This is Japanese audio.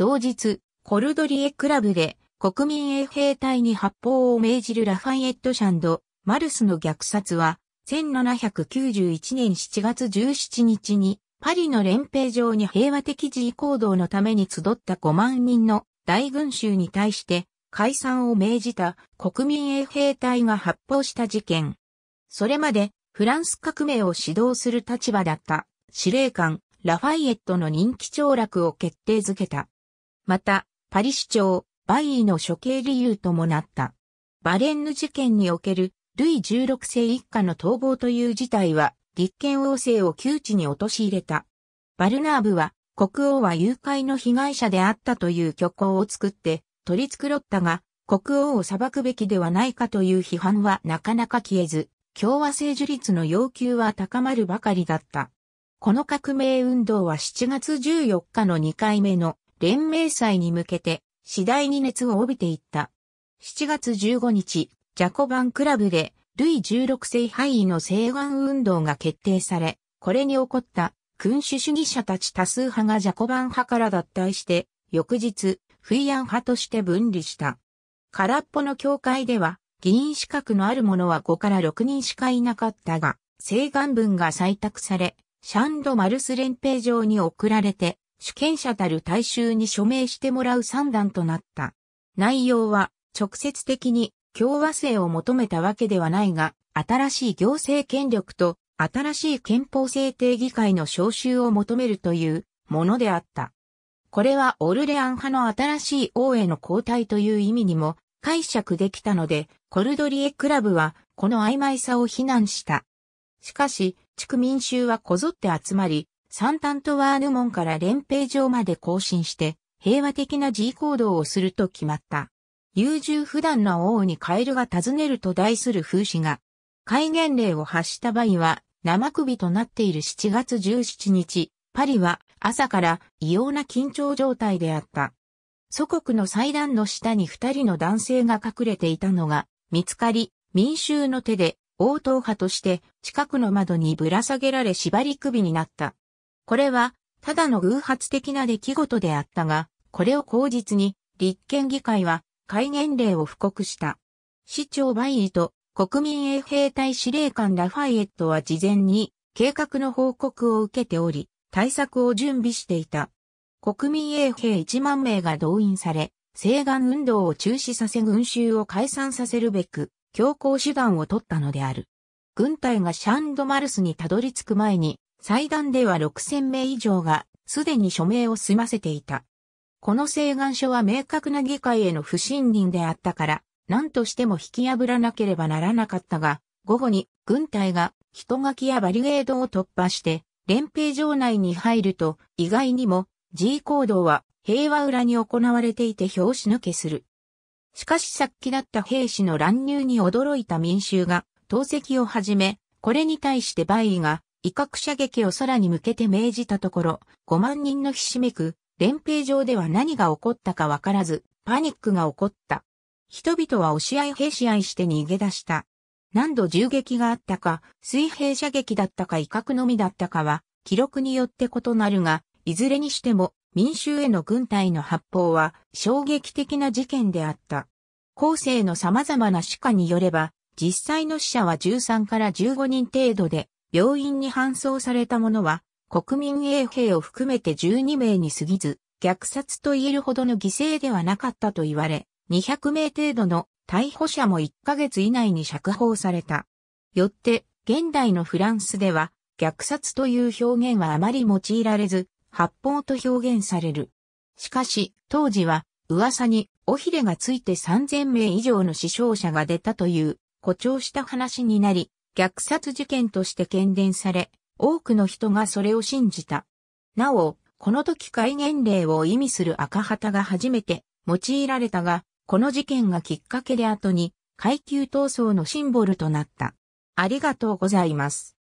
同日、コルドリエクラブで国民衛兵隊に発砲を命じるラファイエット・シャンド、マルスの虐殺は、1791年7月17日に、パリの連兵場に平和的自衛行動のために集った5万人の大群衆に対して解散を命じた国民衛兵隊が発砲した事件。それまでフランス革命を指導する立場だった司令官ラファイエットの人気凋落を決定づけた。また、パリ市長、バイイの処刑理由ともなった。バレンヌ事件における、ルイ16世一家の逃亡という事態は、立憲王政を窮地に陥れた。バルナーブは、国王は誘拐の被害者であったという虚構を作って、取り繕ったが、国王を裁くべきではないかという批判はなかなか消えず、共和政樹立の要求は高まるばかりだった。この革命運動は7月14日の2回目の連盟祭に向けて次第に熱を帯びていった。7月15日、ジャコバンクラブで、ルイ16世敗位の請願運動が決定され、これに起こった君主主義者たち多数派がジャコバン派から脱退して、翌日、フィアン派として分離した。空っぽの教会では、議員資格のある者は5から6人しかいなかったが、請願文が採択され、シャンド・マルス連兵場に送られて、主権者たる大衆に署名してもらう算段となった。内容は直接的に共和制を求めたわけではないが、新しい行政権力と新しい憲法制定議会の召集を求めるというものであった。これはオルレアン派の新しい王への交代という意味にも解釈できたので、コルドリエクラブはこの曖昧さを非難した。しかし、地区民衆はこぞって集まり、サンタントワーヌ門から連平城まで行進して、平和的な G 行動をすると決まった。優柔不断な王にカエルが尋ねると題する風刺が、戒厳令を発した場合は、生首となっている7月17日、パリは朝から異様な緊張状態であった。祖国の祭壇の下に二人の男性が隠れていたのが見つかり、民衆の手で応答派として近くの窓にぶら下げられ縛り首になった。これは、ただの偶発的な出来事であったが、これを口実に、立憲議会は、戒厳令を布告した。市長バイイと国民衛兵隊司令官ラファイエットは事前に計画の報告を受けており、対策を準備していた。国民衛兵1万名が動員され、西岸運動を中止させ群衆を解散させるべく、強硬手段を取ったのである。軍隊がシャンドマルスにたどり着く前に、祭壇では6000名以上がすでに署名を済ませていた。この請願書は明確な議会への不信任であったから、何としても引き破らなければならなかったが、午後に軍隊が人垣やバリゲードを突破して、連兵場内に入ると、意外にも G 行動は平和裏に行われていて表紙抜けする。しかし殺気だった兵士の乱入に驚いた民衆が、投石を始め、これに対してバイが威嚇射撃を空に向けて命じたところ、5万人のひしめく、連兵場では何が起こったかわからず、パニックが起こった。人々は押し合い兵し合いして逃げ出した。何度銃撃があったか、水平射撃だったか威嚇のみだったかは、記録によって異なるが、いずれにしても、民衆への軍隊の発砲は衝撃的な事件であった。後世の様々な史家によれば、実際の死者は13から15人程度で、病院に搬送された者は、国民衛兵を含めて12名に過ぎず、虐殺と言えるほどの犠牲ではなかったと言われ、200名程度の逮捕者も1ヶ月以内に釈放された。よって、現代のフランスでは、虐殺という表現はあまり用いられず、発砲と表現される。しかし、当時は、噂に、尾ひれがついて3000名以上の死傷者が出たという、誇張した話になり、虐殺事件として喧伝され、多くの人がそれを信じた。なお、この時戒厳令を意味する赤旗が初めて用いられたが、この事件がきっかけで後に階級闘争のシンボルとなった。ありがとうございます。